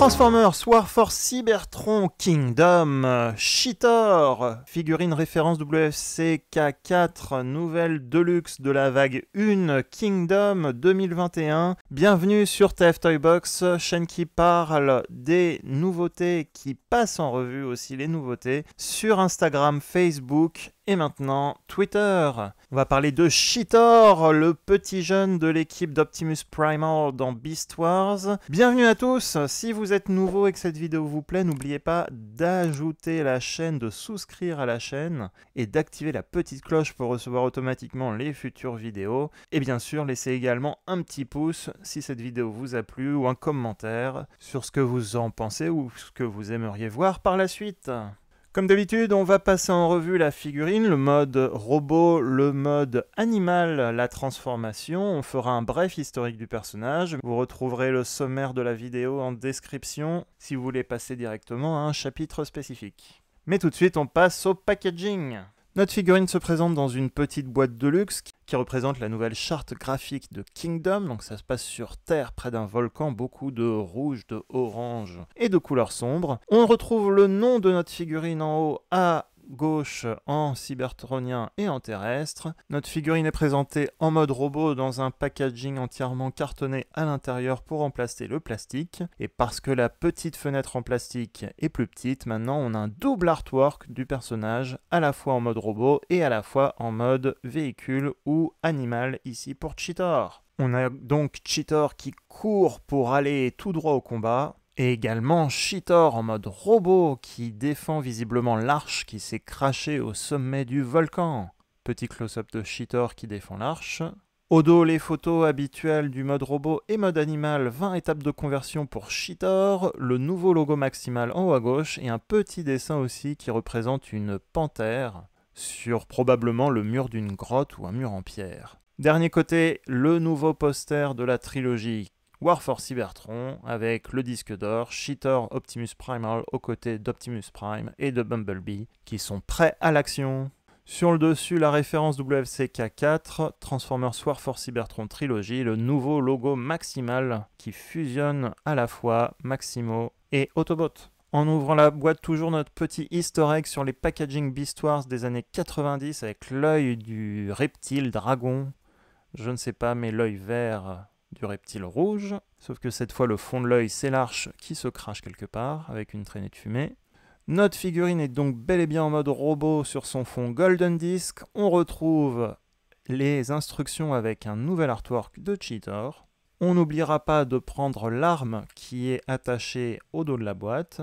Transformers, War Cybertron, Kingdom, Shitor figurine référence wfck 4 nouvelle deluxe de la vague 1, Kingdom 2021. Bienvenue sur TF Toy Box, chaîne qui parle des nouveautés, qui passe en revue aussi les nouveautés sur Instagram, Facebook et maintenant Twitter. On va parler de Cheetor, le petit jeune de l'équipe d'Optimus Primal dans Beast Wars. Bienvenue à tous, si vous êtes nouveau et que cette vidéo vous plaît, n'oubliez pas d'ajouter la chaîne, de souscrire à la chaîne et d'activer la petite cloche pour recevoir automatiquement les futures vidéos. Et bien sûr, laissez également un petit pouce si cette vidéo vous a plu ou un commentaire sur ce que vous en pensez ou ce que vous aimeriez voir par la suite. Comme d'habitude, on va passer en revue la figurine, le mode robot, le mode animal, la transformation. On fera un bref historique du personnage. Vous retrouverez le sommaire de la vidéo en description si vous voulez passer directement à un chapitre spécifique. Mais tout de suite, on passe au packaging. Notre figurine se présente dans une petite boîte de luxe qui représente la nouvelle charte graphique de Kingdom. Donc ça se passe sur Terre, près d'un volcan, beaucoup de rouge, de orange et de couleurs sombres. On retrouve le nom de notre figurine en haut à gauche en cybertronien et en terrestre. Notre figurine est présentée en mode robot dans un packaging entièrement cartonné à l'intérieur pour remplacer le plastique. Et parce que la petite fenêtre en plastique est plus petite, maintenant on a un double artwork du personnage à la fois en mode robot et à la fois en mode véhicule ou animal ici pour Cheetor. On a donc Cheetor qui court pour aller tout droit au combat. Et également Chitor en mode robot qui défend visiblement l'arche qui s'est crachée au sommet du volcan. Petit close-up de Chitor qui défend l'arche. Au dos, les photos habituelles du mode robot et mode animal, 20 étapes de conversion pour Chitor, le nouveau logo maximal en haut à gauche et un petit dessin aussi qui représente une panthère sur probablement le mur d'une grotte ou un mur en pierre. Dernier côté, le nouveau poster de la trilogie War Cybertron avec le disque d'or, Cheater Optimus Primal aux côtés d'Optimus Prime et de Bumblebee qui sont prêts à l'action. Sur le dessus, la référence WFCK4, Transformers War Cybertron Trilogy, le nouveau logo maximal qui fusionne à la fois Maximo et Autobot. En ouvrant la boîte, toujours notre petit historique sur les packaging Beast Wars des années 90 avec l'œil du reptile dragon. Je ne sais pas, mais l'œil vert du reptile rouge, sauf que cette fois le fond de l'œil c'est l'arche qui se crache quelque part avec une traînée de fumée. Notre figurine est donc bel et bien en mode robot sur son fond Golden Disc. On retrouve les instructions avec un nouvel artwork de Cheetor. On n'oubliera pas de prendre l'arme qui est attachée au dos de la boîte.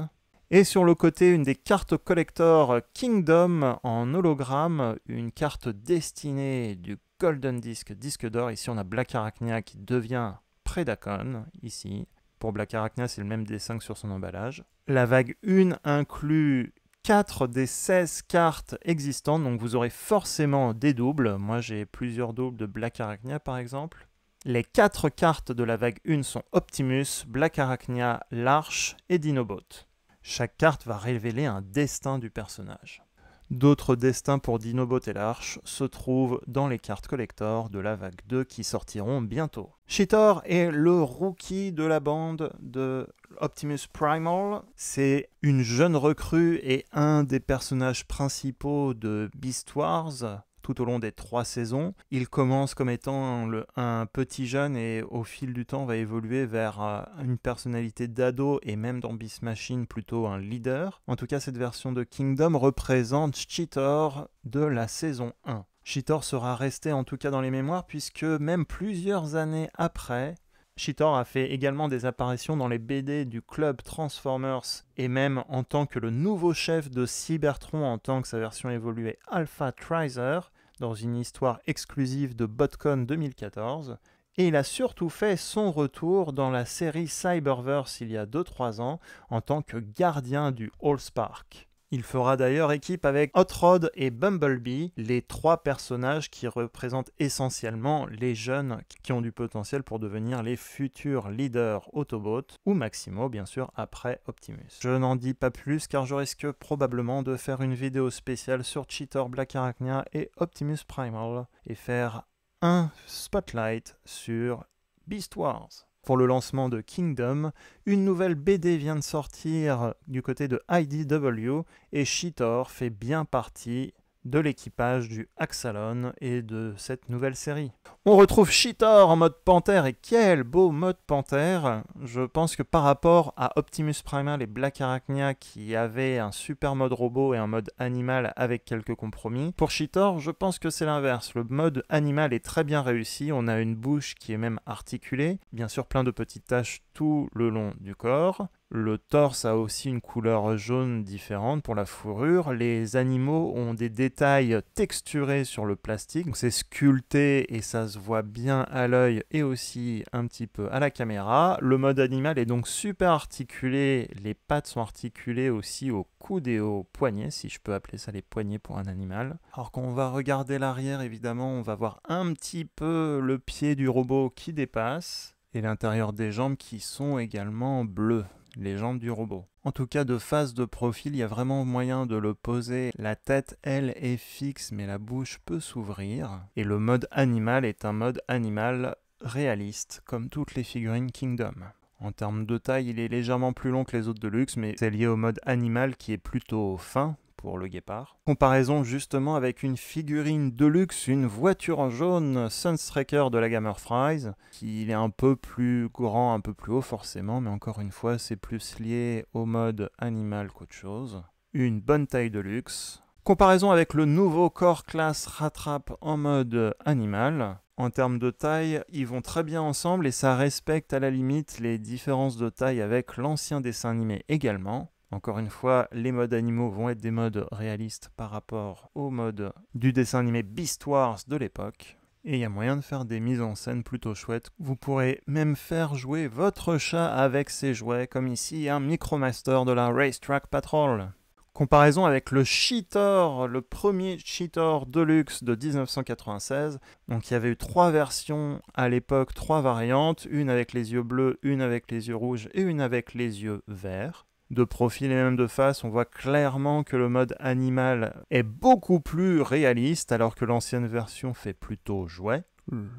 Et sur le côté, une des cartes collector Kingdom en hologramme, une carte destinée du Golden Disc, disque d'or. Ici, on a Black Arachnia qui devient Predacon, ici. Pour Black Arachnia, c'est le même dessin que sur son emballage. La vague 1 inclut 4 des 16 cartes existantes, donc vous aurez forcément des doubles. Moi, j'ai plusieurs doubles de Black Arachnia, par exemple. Les 4 cartes de la vague 1 sont Optimus, Black Arachnia, L'Arche et Dinobot. Chaque carte va révéler un destin du personnage. D'autres destins pour Dinobot et l'Arche se trouvent dans les cartes collector de la vague 2 qui sortiront bientôt. Cheetor est le rookie de la bande de Optimus Primal. C'est une jeune recrue et un des personnages principaux de Beast Wars tout au long des trois saisons. Il commence comme étant un petit jeune et au fil du temps va évoluer vers euh, une personnalité d'ado et même dans Beast Machine plutôt un leader. En tout cas, cette version de Kingdom représente Cheetor de la saison 1. Cheetor sera resté en tout cas dans les mémoires puisque même plusieurs années après, Cheetor a fait également des apparitions dans les BD du club Transformers et même en tant que le nouveau chef de Cybertron en tant que sa version évoluée Alpha Trizer dans une histoire exclusive de BotCon 2014. Et il a surtout fait son retour dans la série Cyberverse il y a 2-3 ans en tant que gardien du Hallspark. Il fera d'ailleurs équipe avec Hot Rod et Bumblebee, les trois personnages qui représentent essentiellement les jeunes qui ont du potentiel pour devenir les futurs leaders Autobots, ou Maximo bien sûr après Optimus. Je n'en dis pas plus car je risque probablement de faire une vidéo spéciale sur Cheater, Black Arachnia et Optimus Primal, et faire un spotlight sur Beast Wars pour le lancement de Kingdom. Une nouvelle BD vient de sortir du côté de IDW et Shitor fait bien partie de l'équipage du Axalon et de cette nouvelle série. On retrouve Cheetor en mode panthère et quel beau mode panthère Je pense que par rapport à Optimus Primal et Black Arachnia qui avaient un super mode robot et un mode animal avec quelques compromis, pour Cheetor je pense que c'est l'inverse. Le mode animal est très bien réussi, on a une bouche qui est même articulée, bien sûr plein de petites taches tout le long du corps, le torse a aussi une couleur jaune différente pour la fourrure. Les animaux ont des détails texturés sur le plastique. C'est sculpté et ça se voit bien à l'œil et aussi un petit peu à la caméra. Le mode animal est donc super articulé. Les pattes sont articulées aussi au coude et aux poignets, si je peux appeler ça les poignets pour un animal. Alors quand on va regarder l'arrière, évidemment, on va voir un petit peu le pied du robot qui dépasse et l'intérieur des jambes qui sont également bleues les jambes du robot. En tout cas, de face, de profil, il y a vraiment moyen de le poser. La tête, elle, est fixe, mais la bouche peut s'ouvrir. Et le mode animal est un mode animal réaliste, comme toutes les figurines Kingdom. En termes de taille, il est légèrement plus long que les autres de luxe, mais c'est lié au mode animal qui est plutôt fin, pour le guépard. Comparaison justement avec une figurine de luxe, une voiture en jaune Sunstreaker de la gamme Fries, qui est un peu plus grand, un peu plus haut forcément, mais encore une fois c'est plus lié au mode animal qu'autre chose. Une bonne taille de luxe. Comparaison avec le nouveau corps Class rattrape en mode animal, en termes de taille, ils vont très bien ensemble et ça respecte à la limite les différences de taille avec l'ancien dessin animé également. Encore une fois, les modes animaux vont être des modes réalistes par rapport au mode du dessin animé Beast Wars de l'époque. Et il y a moyen de faire des mises en scène plutôt chouettes. Vous pourrez même faire jouer votre chat avec ses jouets, comme ici un Micromaster de la Racetrack Patrol. Comparaison avec le Cheetor, le premier Cheetor Deluxe de 1996. Donc il y avait eu trois versions à l'époque, trois variantes, une avec les yeux bleus, une avec les yeux rouges et une avec les yeux verts de profil et même de face, on voit clairement que le mode animal est beaucoup plus réaliste alors que l'ancienne version fait plutôt jouet.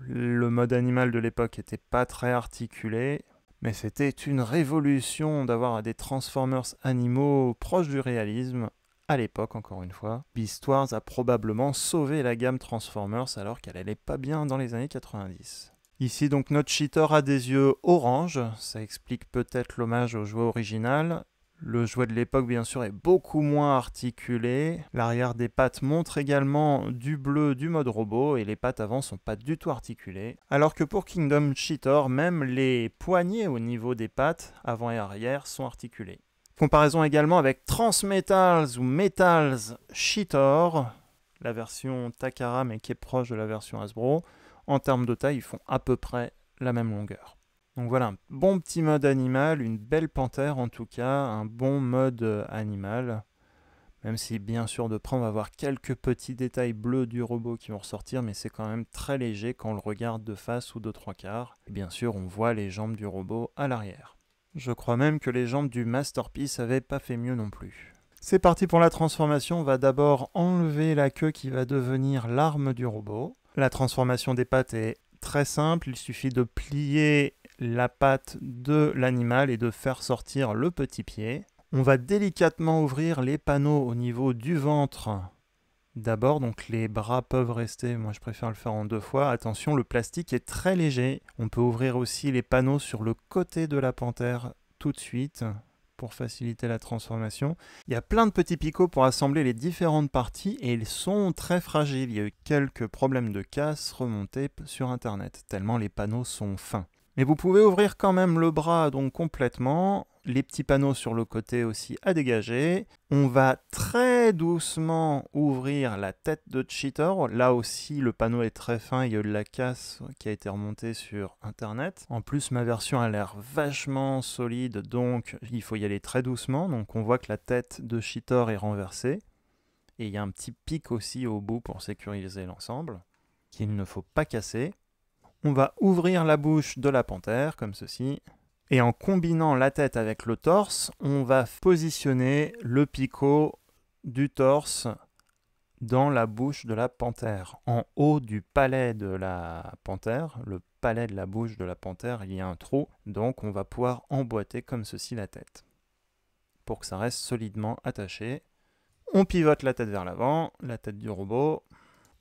Le mode animal de l'époque n'était pas très articulé, mais c'était une révolution d'avoir des Transformers animaux proches du réalisme. À l'époque, encore une fois, Beast Wars a probablement sauvé la gamme Transformers alors qu'elle n'allait pas bien dans les années 90. Ici donc notre cheater a des yeux orange, ça explique peut-être l'hommage au jouet original, le jouet de l'époque, bien sûr, est beaucoup moins articulé. L'arrière des pattes montre également du bleu du mode robot et les pattes avant sont pas du tout articulées. Alors que pour Kingdom Cheater, même les poignées au niveau des pattes, avant et arrière, sont articulées. Comparaison également avec Transmetals ou Metals Cheater, la version Takara mais qui est proche de la version Hasbro. En termes de taille, ils font à peu près la même longueur. Donc voilà, un bon petit mode animal, une belle panthère en tout cas, un bon mode euh, animal. Même si bien sûr de près on va voir quelques petits détails bleus du robot qui vont ressortir, mais c'est quand même très léger quand on le regarde de face ou de trois quarts. bien sûr on voit les jambes du robot à l'arrière. Je crois même que les jambes du Masterpiece avaient pas fait mieux non plus. C'est parti pour la transformation, on va d'abord enlever la queue qui va devenir l'arme du robot. La transformation des pattes est très simple, il suffit de plier la patte de l'animal et de faire sortir le petit pied. On va délicatement ouvrir les panneaux au niveau du ventre. D'abord, donc les bras peuvent rester, moi je préfère le faire en deux fois. Attention, le plastique est très léger. On peut ouvrir aussi les panneaux sur le côté de la panthère tout de suite pour faciliter la transformation. Il y a plein de petits picots pour assembler les différentes parties et ils sont très fragiles. Il y a eu quelques problèmes de casse remontés sur internet, tellement les panneaux sont fins. Mais vous pouvez ouvrir quand même le bras donc complètement, les petits panneaux sur le côté aussi à dégager. On va très doucement ouvrir la tête de Cheetor. Là aussi, le panneau est très fin, il y a eu de la casse qui a été remontée sur Internet. En plus, ma version a l'air vachement solide, donc il faut y aller très doucement. Donc on voit que la tête de Cheetor est renversée. Et il y a un petit pic aussi au bout pour sécuriser l'ensemble, qu'il ne faut pas casser on va ouvrir la bouche de la panthère, comme ceci. Et en combinant la tête avec le torse, on va positionner le picot du torse dans la bouche de la panthère. En haut du palais de la panthère, le palais de la bouche de la panthère, il y a un trou, donc on va pouvoir emboîter comme ceci la tête pour que ça reste solidement attaché. On pivote la tête vers l'avant, la tête du robot,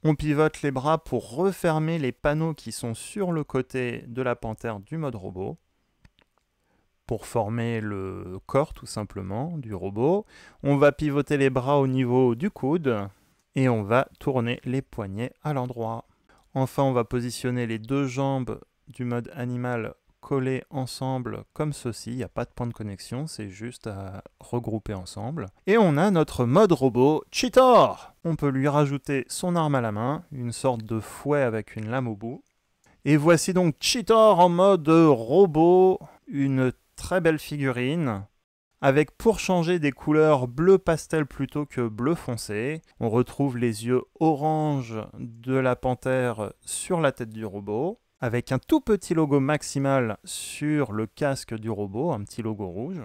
on pivote les bras pour refermer les panneaux qui sont sur le côté de la panthère du mode robot pour former le corps tout simplement du robot. On va pivoter les bras au niveau du coude et on va tourner les poignets à l'endroit. Enfin, on va positionner les deux jambes du mode animal coller ensemble comme ceci, il n'y a pas de point de connexion, c'est juste à regrouper ensemble. Et on a notre mode robot Cheetor On peut lui rajouter son arme à la main, une sorte de fouet avec une lame au bout. Et voici donc Cheetor en mode robot, une très belle figurine avec pour changer des couleurs bleu pastel plutôt que bleu foncé. On retrouve les yeux orange de la panthère sur la tête du robot avec un tout petit logo maximal sur le casque du robot, un petit logo rouge.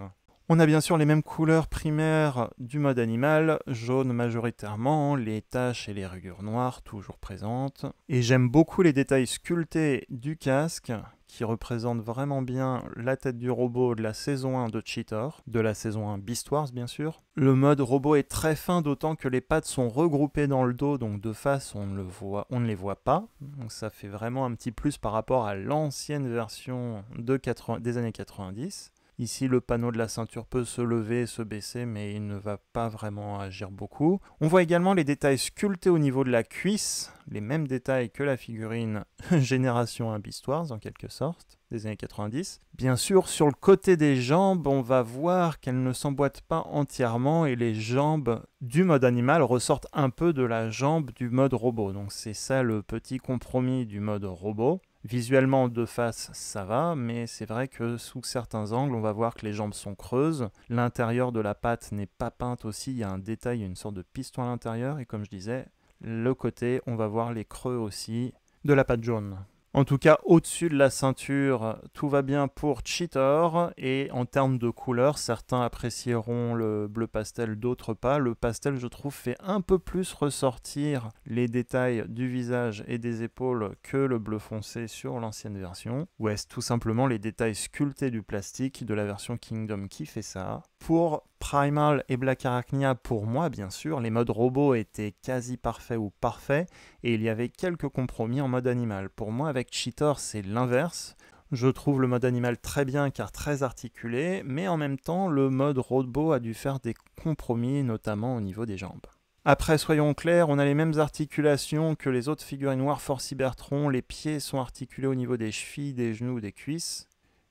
On a bien sûr les mêmes couleurs primaires du mode animal, jaune majoritairement, les taches et les rugures noires toujours présentes. Et j'aime beaucoup les détails sculptés du casque qui représente vraiment bien la tête du robot de la saison 1 de Cheater, de la saison 1 Beast Wars bien sûr. Le mode robot est très fin d'autant que les pattes sont regroupées dans le dos, donc de face on, ne les voit pas. Donc ça fait vraiment un petit plus par rapport à l'ancienne version des années 90. Ici, le panneau de la ceinture peut se lever et se baisser, mais il ne va pas vraiment agir beaucoup. On voit également les détails sculptés au niveau de la cuisse, les mêmes détails que la figurine Génération Wars, en quelque sorte, des années 90. Bien sûr, sur le côté des jambes, on va voir qu'elles ne s'emboîtent pas entièrement et les jambes du mode animal ressortent un peu de la jambe du mode robot. Donc c'est ça le petit compromis du mode robot. Visuellement, de face, ça va, mais c'est vrai que sous certains angles, on va voir que les jambes sont creuses, l'intérieur de la patte n'est pas peinte aussi, il y a un détail, une sorte de piston à l'intérieur, et comme je disais, le côté, on va voir les creux aussi de la patte jaune. En tout cas, au-dessus de la ceinture, tout va bien pour Cheater. Et en termes de couleurs, certains apprécieront le bleu pastel, d'autres pas. Le pastel, je trouve, fait un peu plus ressortir les détails du visage et des épaules que le bleu foncé sur l'ancienne version. Ou est-ce tout simplement les détails sculptés du plastique de la version Kingdom qui fait ça Pour Primal et Black Arachnia, pour moi bien sûr, les modes robots étaient quasi parfaits ou parfaits, et il y avait quelques compromis en mode animal. Pour moi, avec Cheetor, c'est l'inverse. Je trouve le mode animal très bien car très articulé, mais en même temps, le mode robot a dû faire des compromis, notamment au niveau des jambes. Après, soyons clairs, on a les mêmes articulations que les autres figurines Warforce Cybertron, les pieds sont articulés au niveau des chevilles, des genoux, des cuisses.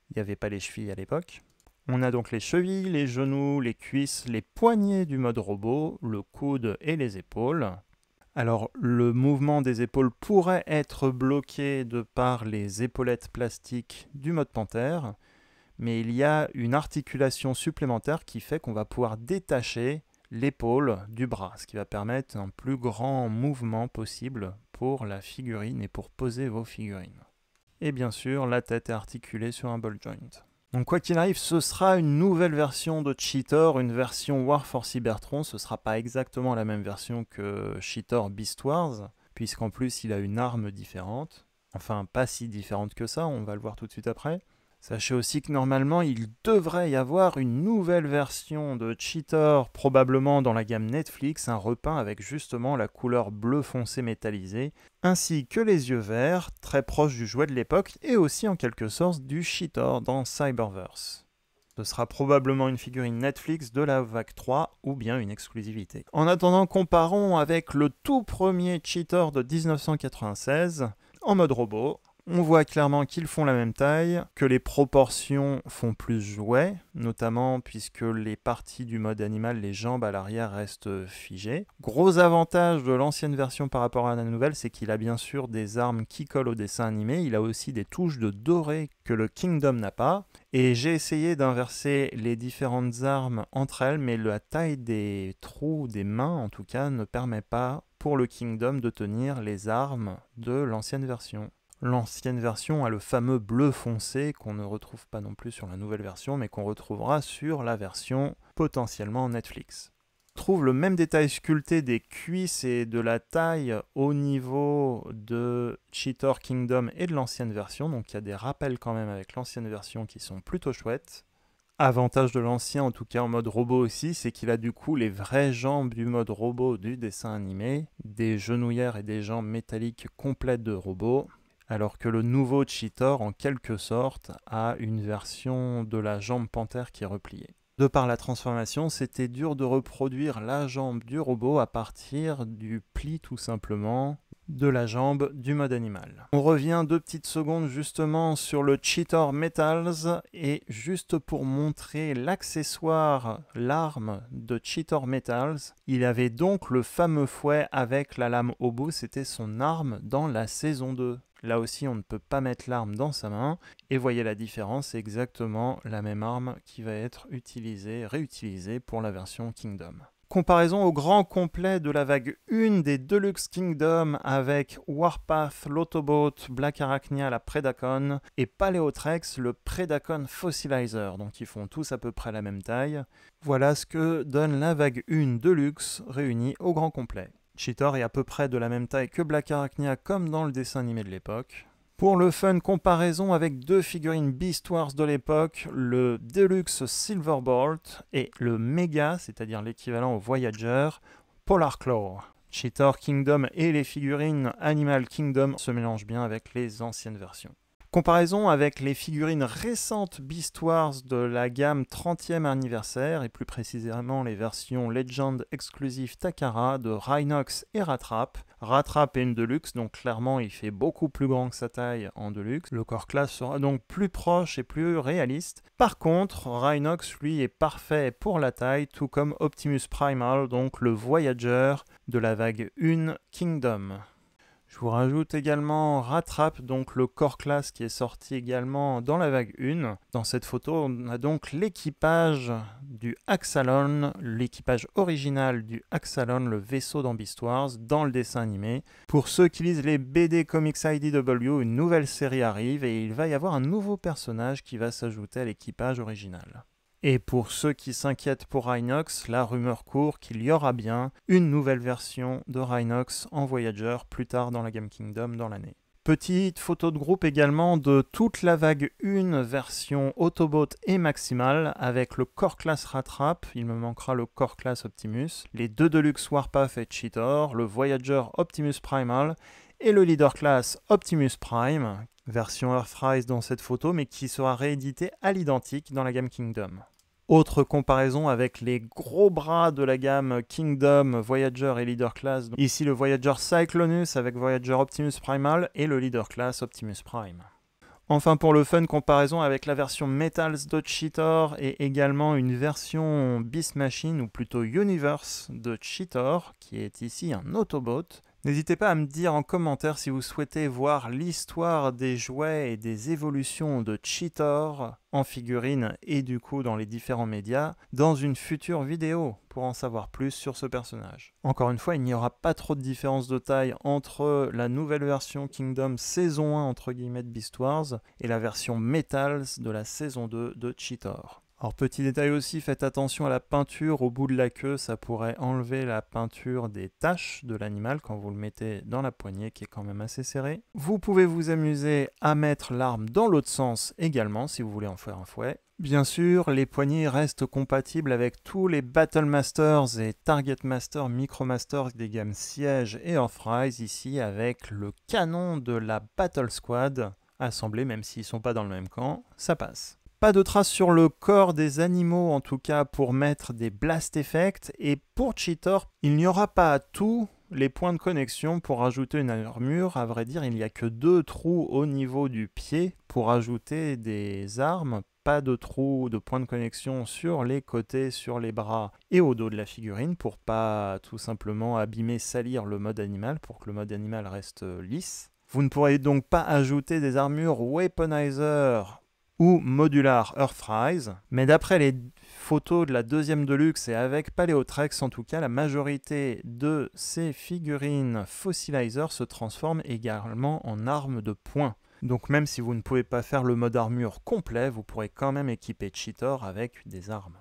Il n'y avait pas les chevilles à l'époque. On a donc les chevilles, les genoux, les cuisses, les poignets du mode robot, le coude et les épaules. Alors le mouvement des épaules pourrait être bloqué de par les épaulettes plastiques du mode panthère, mais il y a une articulation supplémentaire qui fait qu'on va pouvoir détacher l'épaule du bras, ce qui va permettre un plus grand mouvement possible pour la figurine et pour poser vos figurines. Et bien sûr, la tête est articulée sur un ball joint. Donc quoi qu'il arrive, ce sera une nouvelle version de Cheater, une version War for Cybertron. Ce sera pas exactement la même version que Cheater Beast Wars, puisqu'en plus il a une arme différente. Enfin, pas si différente que ça, on va le voir tout de suite après. Sachez aussi que normalement, il devrait y avoir une nouvelle version de Cheater, probablement dans la gamme Netflix, un repeint avec justement la couleur bleu foncé métallisé, ainsi que les yeux verts, très proches du jouet de l'époque et aussi en quelque sorte du Cheater dans Cyberverse. Ce sera probablement une figurine Netflix de la vague 3 ou bien une exclusivité. En attendant, comparons avec le tout premier Cheater de 1996 en mode robot, on voit clairement qu'ils font la même taille, que les proportions font plus jouet, notamment puisque les parties du mode animal, les jambes à l'arrière restent euh, figées. Gros avantage de l'ancienne version par rapport à la nouvelle, c'est qu'il a bien sûr des armes qui collent au dessin animé, il a aussi des touches de doré que le Kingdom n'a pas. Et j'ai essayé d'inverser les différentes armes entre elles, mais la taille des trous, des mains en tout cas, ne permet pas pour le Kingdom de tenir les armes de l'ancienne version. L'ancienne version a le fameux bleu foncé qu'on ne retrouve pas non plus sur la nouvelle version, mais qu'on retrouvera sur la version potentiellement Netflix. trouve le même détail sculpté des cuisses et de la taille au niveau de Cheater Kingdom et de l'ancienne version, donc il y a des rappels quand même avec l'ancienne version qui sont plutôt chouettes. Avantage de l'ancien, en tout cas en mode robot aussi, c'est qu'il a du coup les vraies jambes du mode robot du dessin animé, des genouillères et des jambes métalliques complètes de robot alors que le nouveau Cheetor, en quelque sorte, a une version de la jambe panthère qui est repliée. De par la transformation, c'était dur de reproduire la jambe du robot à partir du pli tout simplement de la jambe du mode animal. On revient deux petites secondes justement sur le Cheetor Metals et juste pour montrer l'accessoire, l'arme de Cheetor Metals, il avait donc le fameux fouet avec la lame au bout, c'était son arme dans la saison 2. Là aussi, on ne peut pas mettre l'arme dans sa main. Et voyez la différence, c'est exactement la même arme qui va être utilisée, réutilisée pour la version Kingdom. Comparaison au grand complet de la vague 1 des Deluxe Kingdom avec Warpath, l'Autobot, Black Arachnia, la Predacon et Paléotrex, le Predacon Fossilizer. Donc ils font tous à peu près la même taille. Voilà ce que donne la vague 1 Deluxe réunie au grand complet. Cheetor est à peu près de la même taille que Black Arachnia comme dans le dessin animé de l'époque. Pour le fun, comparaison avec deux figurines Beast Wars de l'époque, le Deluxe Silverbolt et le Mega, c'est-à-dire l'équivalent au Voyager, Polar Claw. Cheetor Kingdom et les figurines Animal Kingdom se mélangent bien avec les anciennes versions. Comparaison avec les figurines récentes Beast Wars de la gamme 30e anniversaire et plus précisément les versions Legend exclusive Takara de Rhinox et Rattrap. Rattrap est une Deluxe, donc clairement il fait beaucoup plus grand que sa taille en Deluxe. Le corps classe sera donc plus proche et plus réaliste. Par contre, Rhinox lui est parfait pour la taille, tout comme Optimus Primal, donc le Voyager de la vague 1 Kingdom. Je vous rajoute également Rattrape, donc le corps classe qui est sorti également dans la vague 1. Dans cette photo, on a donc l'équipage du Axalon, l'équipage original du Axalon, le vaisseau d'Ambistwars, dans le dessin animé. Pour ceux qui lisent les BD Comics IDW, une nouvelle série arrive et il va y avoir un nouveau personnage qui va s'ajouter à l'équipage original. Et pour ceux qui s'inquiètent pour Rhinox, la rumeur court qu'il y aura bien une nouvelle version de Rhinox en Voyager plus tard dans la Game Kingdom dans l'année. Petite photo de groupe également de toute la vague 1 version Autobot et Maximal avec le Core Class Rattrap, il me manquera le Core Class Optimus, les deux Deluxe Warpath et Cheetor, le Voyager Optimus Primal et le Leader Class Optimus Prime, version Earthrise dans cette photo mais qui sera réédité à l'identique dans la Game Kingdom. Autre comparaison avec les gros bras de la gamme Kingdom, Voyager et Leader Class. ici le Voyager Cyclonus avec Voyager Optimus Primal et le Leader Class Optimus Prime. Enfin pour le fun, comparaison avec la version Metals de Cheetor et également une version Beast Machine ou plutôt Universe de Cheetor qui est ici un Autobot N'hésitez pas à me dire en commentaire si vous souhaitez voir l'histoire des jouets et des évolutions de Cheetor en figurine et du coup dans les différents médias dans une future vidéo pour en savoir plus sur ce personnage. Encore une fois, il n'y aura pas trop de différence de taille entre la nouvelle version Kingdom saison 1 entre guillemets de Beast Wars et la version Metals de la saison 2 de Cheetor. Alors petit détail aussi, faites attention à la peinture au bout de la queue, ça pourrait enlever la peinture des taches de l'animal quand vous le mettez dans la poignée qui est quand même assez serrée. Vous pouvez vous amuser à mettre l'arme dans l'autre sens également si vous voulez en faire un fouet. Bien sûr, les poignées restent compatibles avec tous les Battle Masters et Target Master, Masters des gammes Siege et Off-Rise, ici avec le canon de la Battle Squad, assemblé même s'ils ne sont pas dans le même camp, ça passe. Pas de traces sur le corps des animaux, en tout cas pour mettre des blast effects. Et pour Cheetor, il n'y aura pas à tout les points de connexion pour ajouter une armure. À vrai dire, il n'y a que deux trous au niveau du pied pour ajouter des armes. Pas de trous de points de connexion sur les côtés, sur les bras et au dos de la figurine pour pas tout simplement abîmer, salir le mode animal pour que le mode animal reste lisse. Vous ne pourrez donc pas ajouter des armures Weaponizer ou Modular Earthrise, mais d'après les photos de la deuxième Deluxe et avec Paléotrex en tout cas, la majorité de ces figurines Fossilizer se transforment également en armes de poing. Donc même si vous ne pouvez pas faire le mode armure complet, vous pourrez quand même équiper Cheetor avec des armes.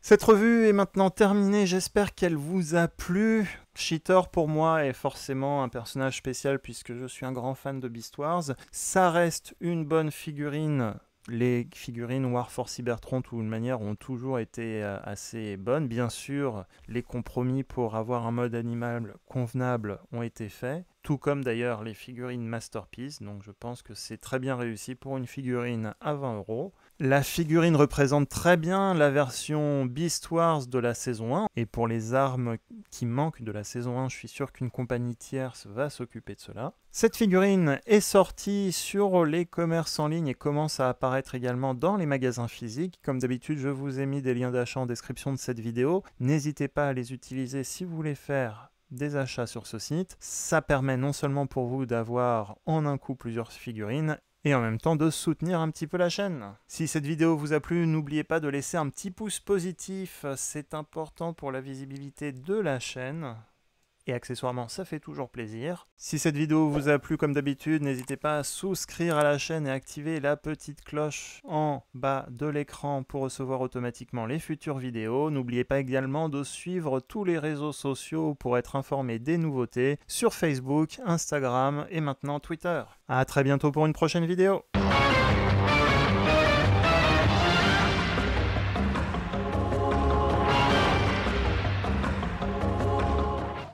Cette revue est maintenant terminée, j'espère qu'elle vous a plu. Cheetor, pour moi est forcément un personnage spécial puisque je suis un grand fan de Beast Wars. Ça reste une bonne figurine les figurines War for Cybertron, de toute manière, ont toujours été euh, assez bonnes. Bien sûr, les compromis pour avoir un mode animal convenable ont été faits, tout comme d'ailleurs les figurines Masterpiece. Donc je pense que c'est très bien réussi pour une figurine à 20 euros. La figurine représente très bien la version Beast Wars de la saison 1, et pour les armes qui manquent de la saison 1, je suis sûr qu'une compagnie tierce va s'occuper de cela. Cette figurine est sortie sur les commerces en ligne et commence à apparaître également dans les magasins physiques. Comme d'habitude, je vous ai mis des liens d'achat en description de cette vidéo. N'hésitez pas à les utiliser si vous voulez faire des achats sur ce site. Ça permet non seulement pour vous d'avoir en un coup plusieurs figurines, et en même temps de soutenir un petit peu la chaîne. Si cette vidéo vous a plu, n'oubliez pas de laisser un petit pouce positif, c'est important pour la visibilité de la chaîne et accessoirement ça fait toujours plaisir. Si cette vidéo vous a plu comme d'habitude, n'hésitez pas à souscrire à la chaîne et activer la petite cloche en bas de l'écran pour recevoir automatiquement les futures vidéos. N'oubliez pas également de suivre tous les réseaux sociaux pour être informé des nouveautés sur Facebook, Instagram et maintenant Twitter. A très bientôt pour une prochaine vidéo.